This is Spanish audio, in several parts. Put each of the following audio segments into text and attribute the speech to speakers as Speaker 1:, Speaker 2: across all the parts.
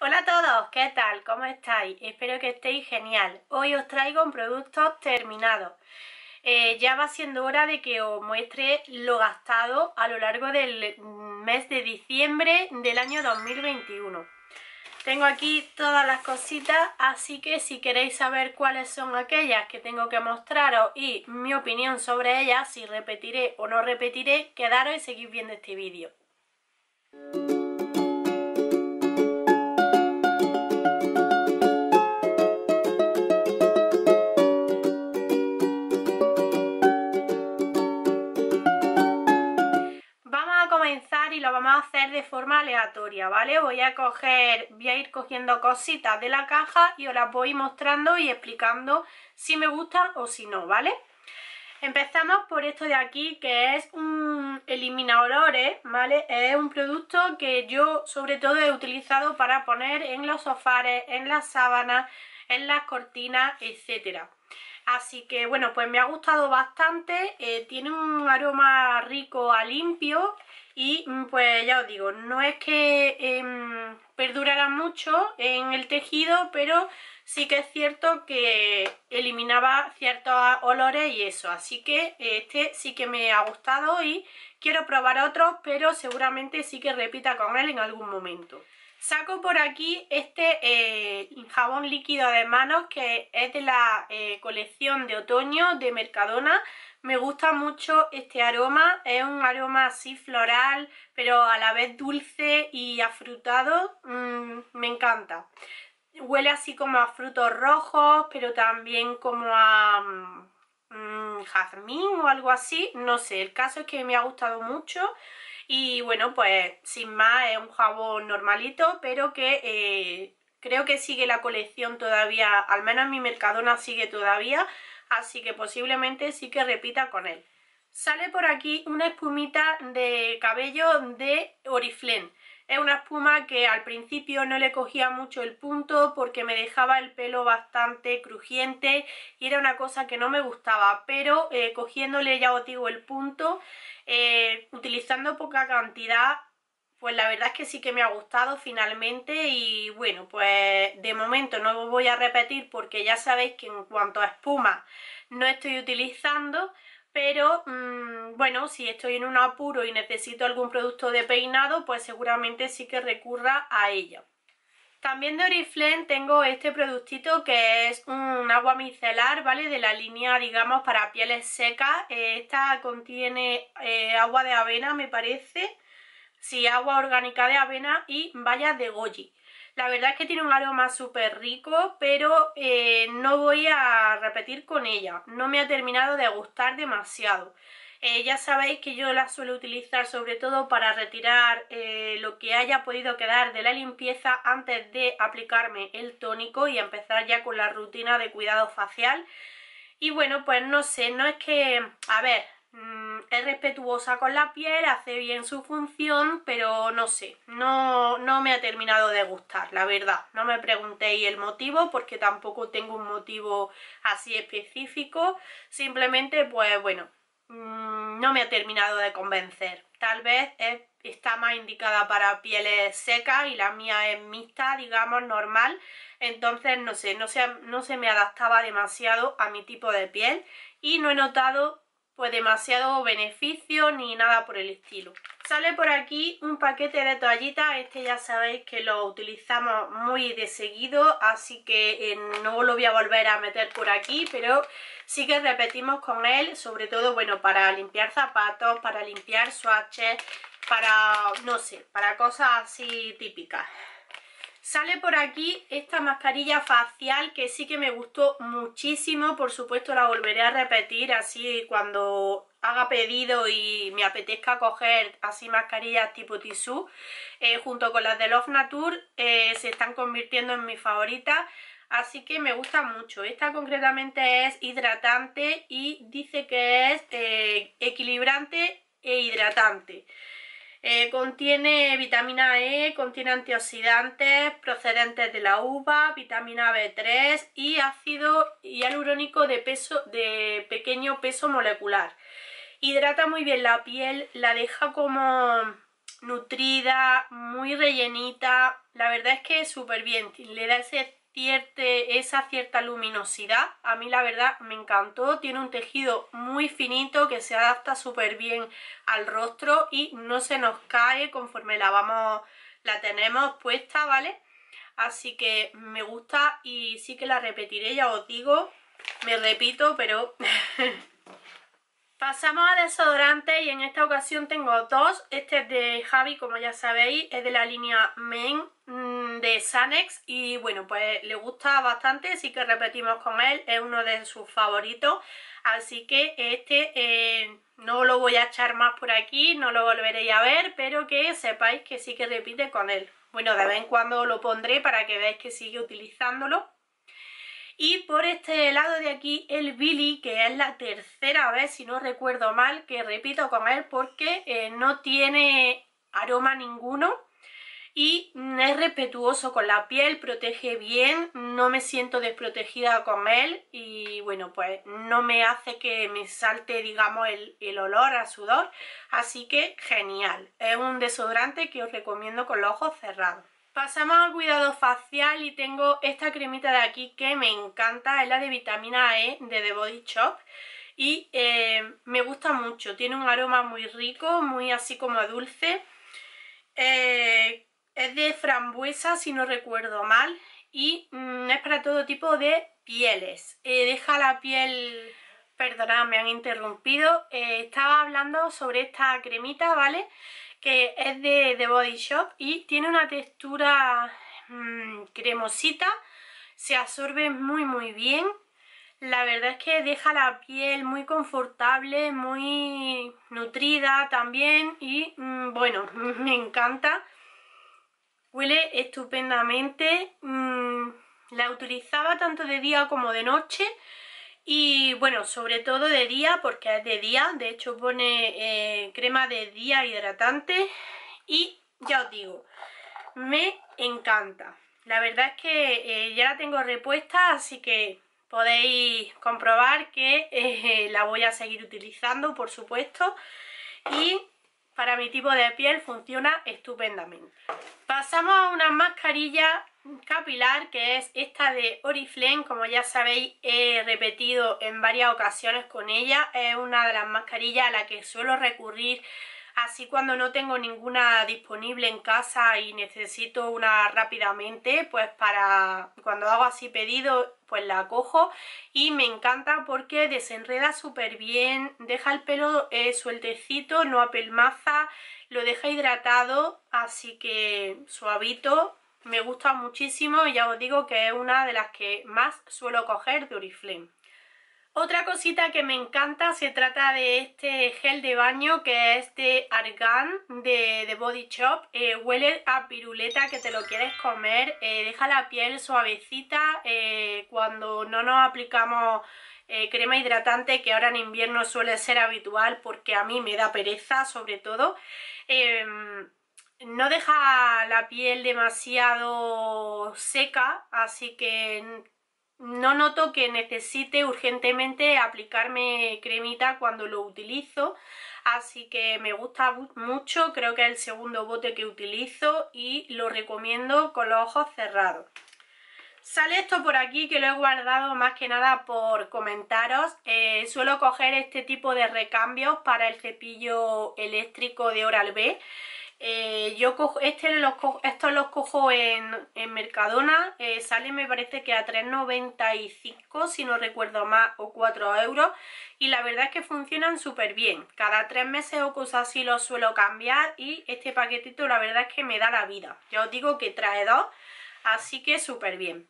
Speaker 1: Hola a todos, ¿qué tal? ¿Cómo estáis? Espero que estéis genial. Hoy os traigo un producto terminado. Eh, ya va siendo hora de que os muestre lo gastado a lo largo del mes de diciembre del año 2021. Tengo aquí todas las cositas, así que si queréis saber cuáles son aquellas que tengo que mostraros y mi opinión sobre ellas, si repetiré o no repetiré, quedaros y seguid viendo este vídeo. de forma aleatoria, ¿vale? Voy a coger, voy a ir cogiendo cositas de la caja y os las voy mostrando y explicando si me gustan o si no, ¿vale? Empezamos por esto de aquí que es un eliminador, ¿vale? Es un producto que yo sobre todo he utilizado para poner en los sofares, en las sábanas, en las cortinas, etcétera. Así que bueno, pues me ha gustado bastante, eh, tiene un aroma rico a limpio y mm, pues ya os digo, no es que em, perdurara mucho en el tejido, pero sí que es cierto que eliminaba ciertos olores y eso, así que eh, este sí que me ha gustado y quiero probar otros, pero seguramente sí que repita con él en algún momento. Saco por aquí este eh, jabón líquido de manos que es de la eh, colección de otoño de Mercadona. Me gusta mucho este aroma, es un aroma así floral, pero a la vez dulce y afrutado, mm, me encanta. Huele así como a frutos rojos, pero también como a mm, mm, jazmín o algo así, no sé, el caso es que me ha gustado mucho. Y bueno, pues sin más, es un jabón normalito, pero que eh, creo que sigue la colección todavía, al menos en mi Mercadona sigue todavía, así que posiblemente sí que repita con él. Sale por aquí una espumita de cabello de Oriflame que al principio no le cogía mucho el punto porque me dejaba el pelo bastante crujiente y era una cosa que no me gustaba, pero eh, cogiéndole ya os digo el punto, eh, utilizando poca cantidad, pues la verdad es que sí que me ha gustado finalmente y bueno, pues de momento no os voy a repetir porque ya sabéis que en cuanto a espuma no estoy utilizando, pero mm, bueno, si estoy en un apuro y necesito algún producto de peinado, pues seguramente sí que recurra a ella. También de Oriflame tengo este productito que es un agua micelar, ¿vale? De la línea, digamos, para pieles secas. Eh, esta contiene eh, agua de avena, me parece. Sí, agua orgánica de avena y bayas de goji. La verdad es que tiene un aroma súper rico, pero eh, no voy a repetir con ella. No me ha terminado de gustar demasiado. Eh, ya sabéis que yo la suelo utilizar sobre todo para retirar eh, lo que haya podido quedar de la limpieza antes de aplicarme el tónico y empezar ya con la rutina de cuidado facial. Y bueno, pues no sé, no es que... A ver, es respetuosa con la piel, hace bien su función, pero no sé, no, me ha terminado de gustar, la verdad. No me preguntéis el motivo porque tampoco tengo un motivo así específico, simplemente pues bueno, mm, no me ha terminado de convencer. Tal vez está más indicada para pieles secas y la mía es mixta, digamos, normal, entonces no sé, no se me adaptaba demasiado a mi tipo de piel y no he notado pues demasiado beneficio ni nada por el estilo. Sale por aquí un paquete de toallitas, este ya sabéis que lo utilizamos muy de seguido, así que eh, no lo voy a volver a meter por aquí, pero sí que repetimos con él, sobre todo, bueno, para limpiar zapatos, para limpiar swatches, para, no sé, para cosas así típicas. Sale por aquí esta mascarilla facial que sí que me gustó muchísimo, por supuesto la volveré a repetir así cuando haga pedido y me apetezca coger así mascarillas tipo tisú. Eh, junto con las de Love Nature eh, se están convirtiendo en mis favoritas, así que me gusta mucho. Esta concretamente es hidratante y dice que es eh, equilibrante e hidratante. Eh, contiene vitamina E, contiene antioxidantes procedentes de la uva, vitamina B3 y ácido hialurónico de, peso, de pequeño peso molecular. Hidrata muy bien la piel, la deja como nutrida, muy rellenita. La verdad es que súper bien, le da ese esa cierta luminosidad. A mí la verdad me encantó, tiene un tejido muy finito que se adapta súper bien al rostro y no se nos cae conforme la vamos, la tenemos puesta, ¿vale? Así que me gusta y sí que la repetiré, ya os digo, me repito, pero Pasamos a desodorante y en esta ocasión tengo dos. Este es de Javi, como ya sabéis, es de la línea Men mm, de Sanex y bueno, pues le gusta bastante, así que repetimos con él, es uno de sus favoritos. Así que este eh, no lo voy a echar más por aquí, no lo volveréis a ver, pero que sepáis que sí que repite con él. Bueno, de vez en cuando lo pondré para que veáis que sigue utilizándolo. Y por este lado de aquí, el Billy, que es la tercera vez, si no recuerdo mal, que repito con él porque eh, no tiene aroma ninguno y es respetuoso con la piel, protege bien, no me siento desprotegida con él y bueno, pues no me hace que me salte, digamos, el, el olor a sudor, así que genial. Es un desodorante que os recomiendo con los ojos cerrados. Pasamos al cuidado facial y tengo esta cremita de aquí que me encanta, es la de vitamina E de The Body Shop y eh, me gusta mucho, tiene un aroma muy rico, muy así como dulce, eh, es de frambuesa si no recuerdo mal y mm, es para todo tipo de pieles, eh, deja la piel... Perdonad, me han interrumpido. estaba hablando sobre esta cremita, ¿vale? vale es de, The Body Shop y tiene una textura mm, cremosita, se absorbe muy muy bien, la verdad es que deja la piel muy confortable, muy nutrida también y mm, bueno, me encanta, huele estupendamente, mm, la utilizaba tanto de día como de noche, y bueno, sobre todo de día, porque es de día, de hecho pone eh, crema de día hidratante y ya os digo, me encanta. La verdad es que eh, ya la tengo repuesta, así que podéis comprobar que eh, la voy a seguir utilizando, por supuesto. Y para mi tipo de piel funciona estupendamente. Pasamos a unas mascarillas capilar que es esta de Oriflame como ya sabéis he repetido en varias ocasiones con ella es una de las mascarillas a la que suelo recurrir así cuando no tengo ninguna disponible en casa y necesito una rápidamente pues para cuando hago así pedido pues la cojo y me encanta porque desenreda súper bien, deja el pelo eh, sueltecito, no apelmaza, lo deja hidratado, así que suavito, me gusta muchísimo y ya os digo que es una de las que más suelo coger de Oriflame. Otra cosita que me encanta se trata de este gel de baño que es de Argan de, de Body Shop. Eh, huele a piruleta que te lo quieres comer, eh, deja la piel suavecita eh, cuando no nos aplicamos crema hidratante que ahora en invierno suele ser habitual porque a mí me da pereza sobre todo. Em, no deja la piel demasiado seca, así que no noto que necesite urgentemente aplicarme cremita cuando lo utilizo, así que me gusta mucho, creo que es el segundo bote que utilizo y lo recomiendo con los ojos cerrados. Sale esto por aquí que lo he guardado más que nada por comentaros. Eh, suelo coger este tipo de recambios para el cepillo eléctrico de Oral-B eh, yo cojo, este los estos los cojo en, Mercadona, eh, salen me parece que a 3,95 si no recuerdo más o 4 euros y la verdad es que funcionan súper bien, cada 3 meses o cosas así los suelo cambiar y este paquetito la verdad es que me da la vida, Yo os digo que trae dos, así que súper bien.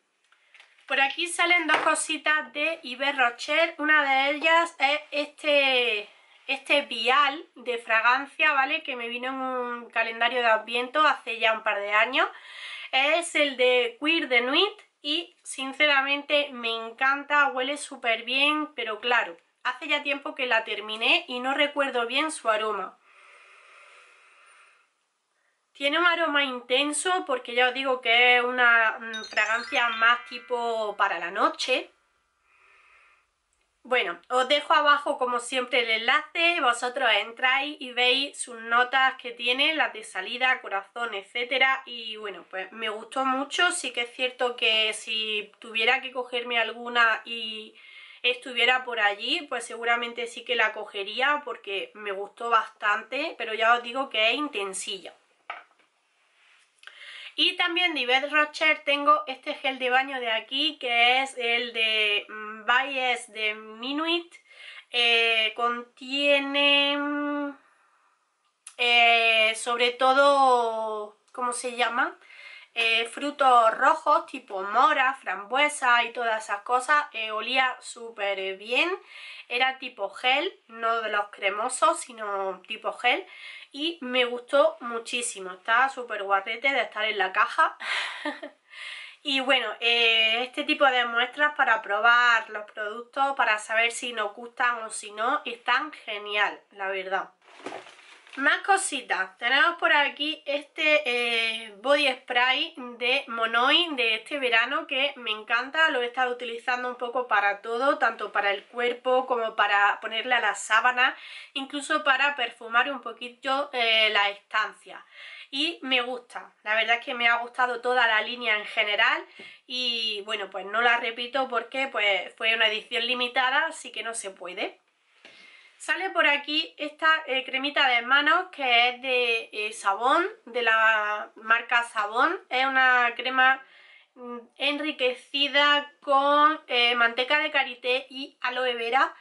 Speaker 1: Por aquí salen dos cositas de Iber Rocher, una de ellas es este este vial de fragancia, ¿vale? Que me vino en un calendario de adviento hace ya un par de años. Es el de Queer de Nuit y sinceramente me encanta, huele súper bien, pero claro, hace ya tiempo que la terminé y no recuerdo bien su aroma. Tiene un aroma intenso porque ya os digo que es una mm, fragancia más tipo para la noche, bueno, os dejo abajo como siempre el enlace, vosotros entráis y veis sus notas que tiene, las de salida, corazón, etcétera Y bueno, pues me gustó mucho, sí que es cierto que si tuviera que cogerme alguna y estuviera por allí, pues seguramente sí que la cogería porque me gustó bastante, pero ya os digo que es intensilla. Y también de Yvette Rocher tengo este gel de baño de aquí, que es el de mm, Bayes de Minuit. Eh, contiene mm, eh, sobre todo, ¿cómo se llama? Eh, frutos rojos tipo mora, frambuesa y todas esas cosas. olía súper bien. Era tipo gel, no de los cremosos, sino tipo gel y me gustó muchísimo, está súper guarrete de estar en la caja y bueno, eh, este tipo de muestras para probar los productos, para saber si nos gustan o si no, están genial, la verdad más cositas, tenemos por aquí este eh, body spray de Monoi de este verano que me encanta, lo he estado utilizando un poco para todo, tanto para el cuerpo como para ponerle a la sábana, incluso para perfumar un poquito eh, la estancia. Y me gusta, la verdad es que me ha gustado toda la línea en general y bueno, pues no la repito porque pues, fue una edición limitada, así que no se puede. Sale por aquí esta eh, cremita de manos que es de eh, Sabón, de la marca Sabón. Es una crema mm, enriquecida con eh, manteca de karité y aloe vera.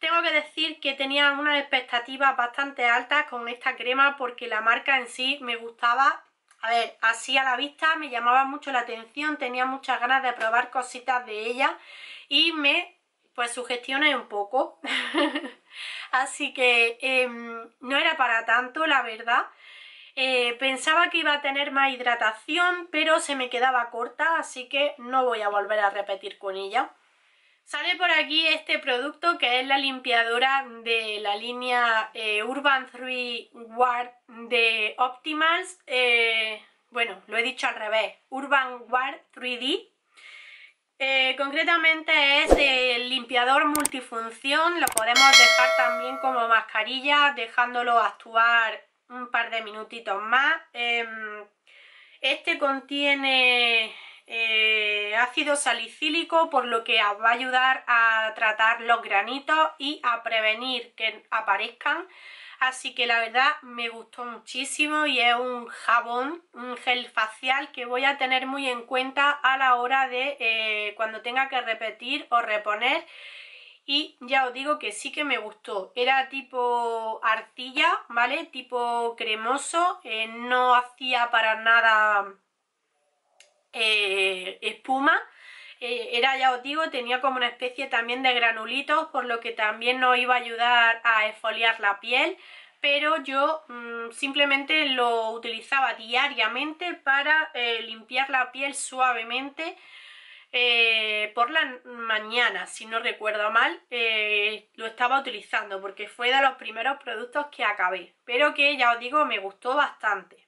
Speaker 1: Tengo que decir que tenía unas expectativas bastante altas con esta crema porque la marca en sí me gustaba. A ver, así a la vista me llamaba mucho la atención, tenía muchas ganas de probar cositas de ella y me pues sugestioné un poco. Así que em, no era para tanto, la verdad. Eh, pensaba que iba a tener más hidratación, pero se me quedaba corta, así que no voy a volver a repetir con ella. Sale por aquí este producto que es la limpiadora de la línea eh, Urban 3 Ward de Optimals. Eh, bueno, lo he dicho al revés, Urban Ward 3D eh, concretamente es el limpiador multifunción, lo podemos dejar también como mascarilla dejándolo actuar un par de minutitos más. Em, este contiene eh, ácido salicílico, por lo que va a ayudar a tratar los granitos y a prevenir que aparezcan así que la verdad me gustó muchísimo y es un jabón, un gel facial que voy a tener muy en cuenta a la hora de eh, cuando tenga que repetir o reponer y ya os digo que sí que me gustó, era tipo arcilla, ¿vale? Tipo cremoso, eh, no hacía para nada eh, espuma eh, era, ya os digo, tenía como una especie también de granulitos, por lo que también nos iba a ayudar a esfoliar la piel, pero yo mm, simplemente lo utilizaba diariamente para eh, limpiar la piel suavemente eh, por la mañana, si no recuerdo mal, lo estaba utilizando porque fue de los primeros productos que acabé, pero que ya os digo me gustó bastante.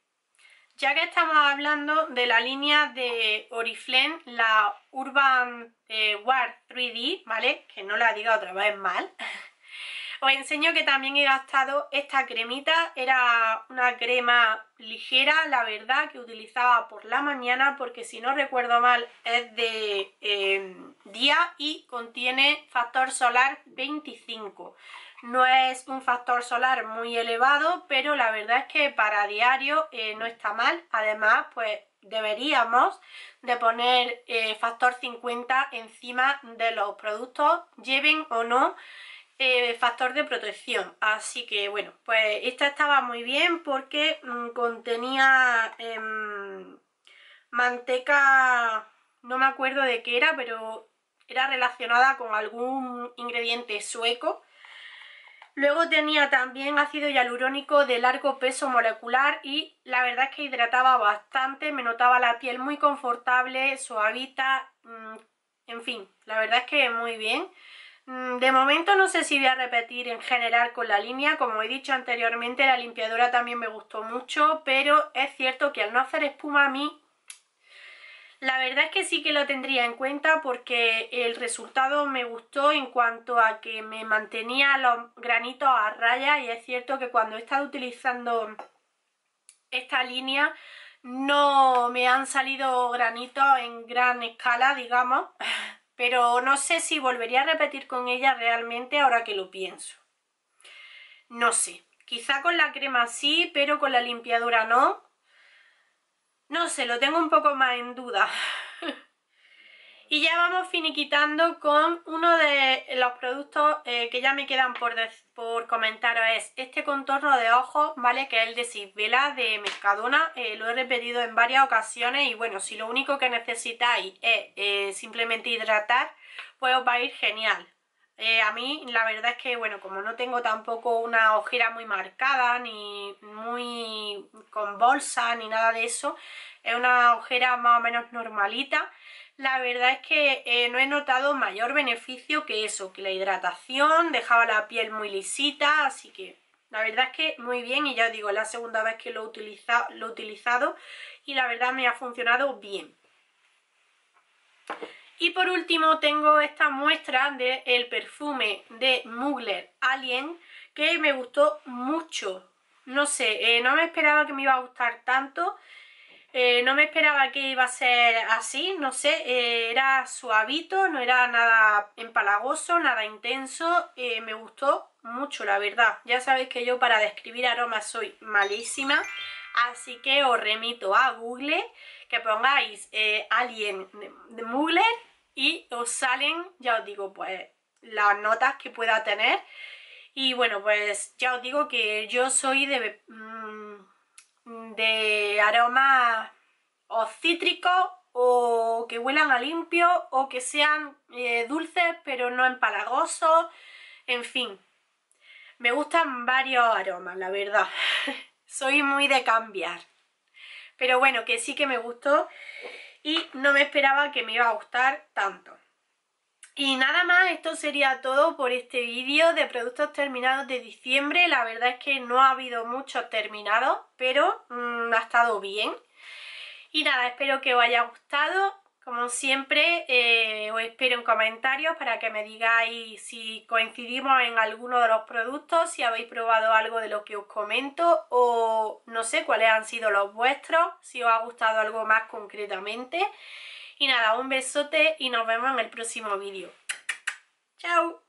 Speaker 1: Ya que estamos hablando de la línea de Oriflame, la Urban Ward eh, War 3D, ¿vale? Que no la diga otra vez mal. Os enseño que también he gastado esta cremita. Era una crema ligera, la verdad, que utilizaba por la mañana porque si no recuerdo mal es de eh, día y contiene factor solar 25. No es un factor solar muy elevado, pero la verdad es que para diario eh, no está mal. Además, pues deberíamos de poner eh, factor 50 encima de los productos, lleven o no eh, factor de protección. Así que bueno, pues esta estaba muy bien porque mm, contenía em, manteca, no me acuerdo de qué era, pero era relacionada con algún ingrediente sueco Luego tenía también ácido hialurónico de largo peso molecular y la verdad es que hidrataba bastante, me notaba la piel muy confortable, suavita, mm, en fin, la verdad es que muy bien. Mm, de momento no sé si voy a repetir en general con la línea, como he dicho anteriormente la limpiadora también me gustó mucho, pero es cierto que al no hacer espuma a mí la verdad es que sí que lo tendría en cuenta porque el resultado me gustó en cuanto a que me mantenía los granitos a raya y es cierto que cuando he estado utilizando esta línea no me han salido granitos en gran escala, digamos, pero no sé si volvería a repetir con ella realmente ahora que lo pienso. No sé, quizá con la crema sí, pero con la limpiadora no, no sé, lo tengo un poco más en duda. y ya vamos finiquitando con uno de los productos eh, que ya me quedan por, por comentaros. Es este contorno de ojos, ¿vale? Que es el de Sisvela de Mercadona. Eh, lo he repetido en varias ocasiones y bueno, si lo único que necesitáis es eh, simplemente hidratar, pues os va a ir genial. Eh, a mí la verdad es que, bueno, como no tengo tampoco una ojera muy marcada, ni muy con bolsa, ni nada de eso, es una ojera más o menos normalita, la verdad es que eh, no he notado mayor beneficio que eso, que la hidratación dejaba la piel muy lisita, así que la verdad es que muy bien y ya os digo, es la segunda vez que lo, lo he utilizado y la verdad me ha funcionado bien. Y por último tengo esta muestra del el perfume de Mugler Alien que me gustó mucho. No sé, eh, no me esperaba que me iba a gustar tanto. Eh, no me esperaba que iba a ser así, no sé, eh, era suavito, no era nada empalagoso, nada intenso, me gustó mucho la verdad. Ya sabéis que yo para describir aromas soy malísima, así que os remito a Google que pongáis eh, Alien de Mugler y os salen, ya os digo, pues las notas que pueda tener. Y bueno, pues ya os digo que yo soy de, mm, de aromas o cítricos o que huelan a limpio o que sean eh, dulces pero no empalagosos, en fin. Me gustan varios aromas, la verdad. soy muy de cambiar pero bueno, que sí que me gustó y no me esperaba que me iba a gustar tanto. Y nada más, esto sería todo por este vídeo de productos terminados de diciembre. La verdad es que no ha habido muchos terminados, pero mm, ha estado bien. Y nada, espero que os haya gustado como siempre, eh, os espero en comentarios para que me digáis si coincidimos en alguno de los productos, si habéis probado algo de lo que os comento o no sé cuáles han sido los vuestros, si os ha gustado algo más concretamente. Y nada, un besote y nos vemos en el próximo vídeo. ¡Chao!